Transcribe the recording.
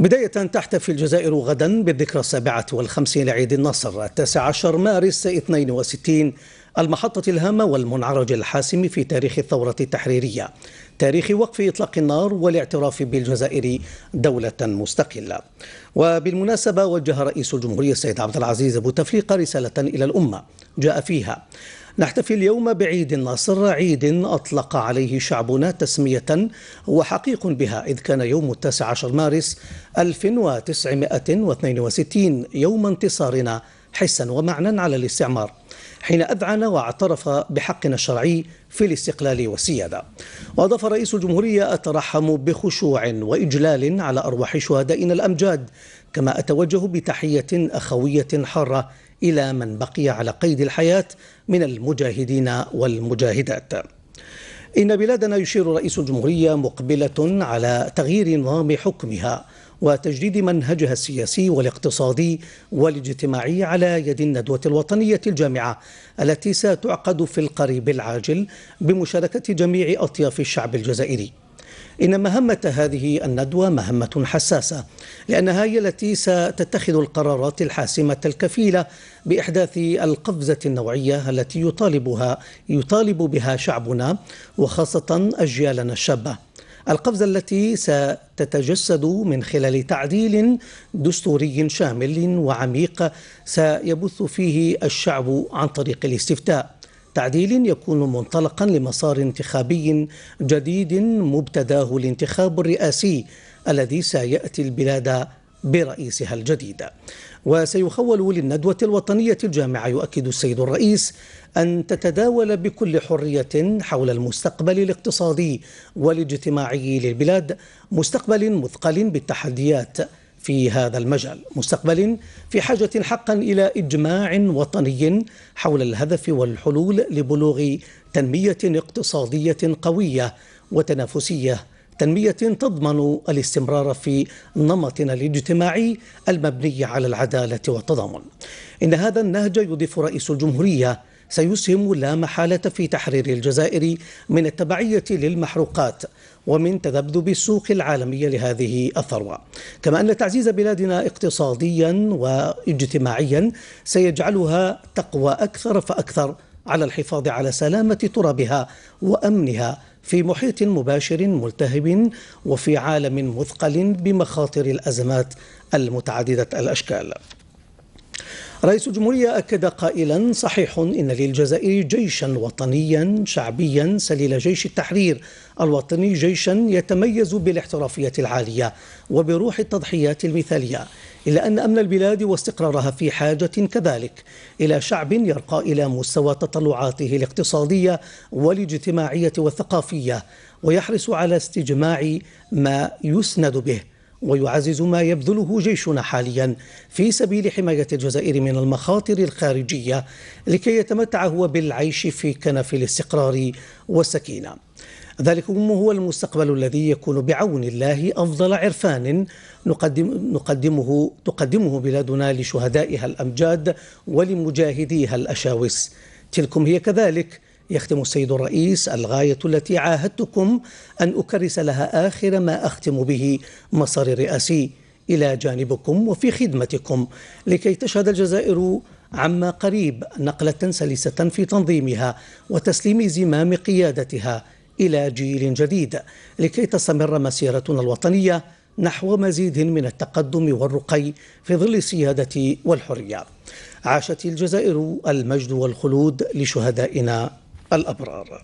بداية تحتفي الجزائر غدا بالذكرى السابعة والخمسين لعيد النصر التاسع عشر مارس 62 المحطة الهامة والمنعرج الحاسم في تاريخ الثورة التحريرية تاريخ وقف إطلاق النار والاعتراف بالجزائر دولة مستقلة وبالمناسبة وجه رئيس الجمهورية السيد عبد العزيز بوتفليقة رسالة إلى الأمة جاء فيها نحتفي اليوم بعيد النصر عيد أطلق عليه شعبنا تسمية هو حقيق بها إذ كان يوم التاسع عشر مارس 1962 يوم انتصارنا حسا ومعنا على الاستعمار حين أذعن واعترف بحقنا الشرعي في الاستقلال والسيادة وأضاف رئيس الجمهورية أترحم بخشوع وإجلال على أرواح شهدائنا الأمجاد كما أتوجه بتحية أخوية حارة إلى من بقي على قيد الحياة من المجاهدين والمجاهدات إن بلادنا يشير رئيس الجمهورية مقبلة على تغيير نظام حكمها وتجديد منهجها السياسي والاقتصادي والاجتماعي على يد الندوة الوطنية الجامعة التي ستعقد في القريب العاجل بمشاركة جميع أطياف الشعب الجزائري إن مهمة هذه الندوة مهمة حساسة لأنها هي التي ستتخذ القرارات الحاسمة الكفيلة بإحداث القفزة النوعية التي يطالبها يطالب بها شعبنا وخاصة أجيالنا الشابة القفزة التي ستتجسد من خلال تعديل دستوري شامل وعميق سيبث فيه الشعب عن طريق الاستفتاء تعديل يكون منطلقا لمسار انتخابي جديد مبتداه الانتخاب الرئاسي الذي سياتي البلاد برئيسها الجديد وسيخول للندوة الوطنية الجامعة يؤكد السيد الرئيس أن تتداول بكل حرية حول المستقبل الاقتصادي والاجتماعي للبلاد مستقبل مثقل بالتحديات في هذا المجال مستقبل في حاجة حقا إلى إجماع وطني حول الهدف والحلول لبلوغ تنمية اقتصادية قوية وتنافسية تنمية تضمن الاستمرار في نمطنا الاجتماعي المبني على العدالة والتضامن إن هذا النهج يضيف رئيس الجمهورية سيسهم لا محالة في تحرير الجزائر من التبعية للمحروقات ومن تذبذب السوق العالمية لهذه الثروة كما أن تعزيز بلادنا اقتصاديا واجتماعيا سيجعلها تقوى أكثر فأكثر على الحفاظ على سلامة ترابها وأمنها في محيط مباشر ملتهب وفي عالم مثقل بمخاطر الأزمات المتعددة الأشكال رئيس الجمهورية أكد قائلا صحيح إن للجزائر جيشا وطنيا شعبيا سليل جيش التحرير الوطني جيشا يتميز بالاحترافية العالية وبروح التضحيات المثالية إلا أن أمن البلاد واستقرارها في حاجة كذلك إلى شعب يرقى إلى مستوى تطلعاته الاقتصادية والاجتماعية والثقافية ويحرص على استجماع ما يسند به ويعزز ما يبذله جيشنا حاليا في سبيل حماية الجزائر من المخاطر الخارجية لكي يتمتع هو بالعيش في كنف الاستقرار والسكينة ذلكم هو المستقبل الذي يكون بعون الله أفضل عرفان نقدم نقدمه تقدمه بلادنا لشهدائها الأمجاد ولمجاهديها الأشاوس تلكم هي كذلك يختم السيد الرئيس الغاية التي عاهدتكم أن أكرس لها آخر ما أختم به مصاري الرئاسي إلى جانبكم وفي خدمتكم لكي تشهد الجزائر عما قريب نقلة سلسة في تنظيمها وتسليم زمام قيادتها إلى جيل جديد لكي تستمر مسيرتنا الوطنية نحو مزيد من التقدم والرقي في ظل السيادة والحرية عاشت الجزائر المجد والخلود لشهدائنا الأبرار